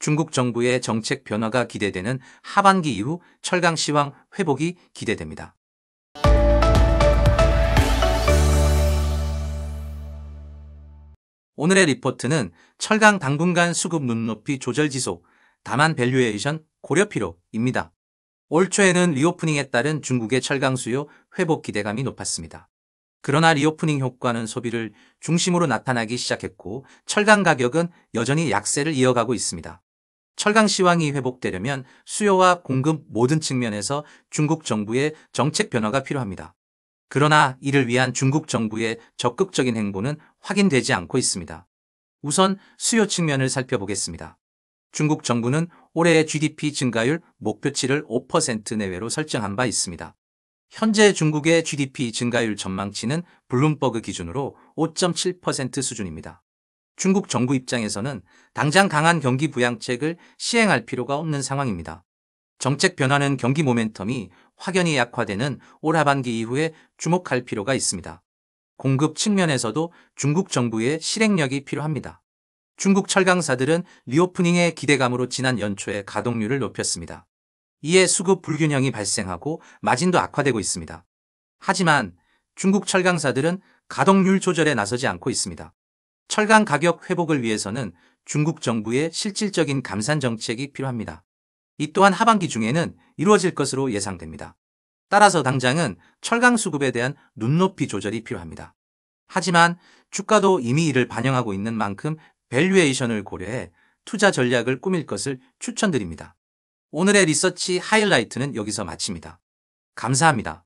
중국 정부의 정책 변화가 기대되는 하반기 이후 철강 시황 회복이 기대됩니다. 오늘의 리포트는 철강 당분간 수급 눈높이 조절 지속, 다만 밸류에이션 고려 필요입니다. 올 초에는 리오프닝에 따른 중국의 철강 수요 회복 기대감이 높았습니다. 그러나 리오프닝 효과는 소비를 중심으로 나타나기 시작했고 철강 가격은 여전히 약세를 이어가고 있습니다. 철강 시황이 회복되려면 수요와 공급 모든 측면에서 중국 정부의 정책 변화가 필요합니다. 그러나 이를 위한 중국 정부의 적극적인 행보는 확인되지 않고 있습니다. 우선 수요 측면을 살펴보겠습니다. 중국 정부는 올해의 GDP 증가율 목표치를 5% 내외로 설정한 바 있습니다. 현재 중국의 GDP 증가율 전망치는 블룸버그 기준으로 5.7% 수준입니다. 중국 정부 입장에서는 당장 강한 경기 부양책을 시행할 필요가 없는 상황입니다. 정책 변화는 경기 모멘텀이 확연히 약화되는 올 하반기 이후에 주목할 필요가 있습니다. 공급 측면에서도 중국 정부의 실행력이 필요합니다. 중국 철강사들은 리오프닝의 기대감으로 지난 연초에 가동률을 높였습니다. 이에 수급 불균형이 발생하고 마진도 악화되고 있습니다. 하지만 중국 철강사들은 가동률 조절에 나서지 않고 있습니다. 철강 가격 회복을 위해서는 중국 정부의 실질적인 감산 정책이 필요합니다. 이 또한 하반기 중에는 이루어질 것으로 예상됩니다. 따라서 당장은 철강 수급에 대한 눈높이 조절이 필요합니다. 하지만 주가도 이미 이를 반영하고 있는 만큼 밸류에이션을 고려해 투자 전략을 꾸밀 것을 추천드립니다. 오늘의 리서치 하이라이트는 여기서 마칩니다. 감사합니다.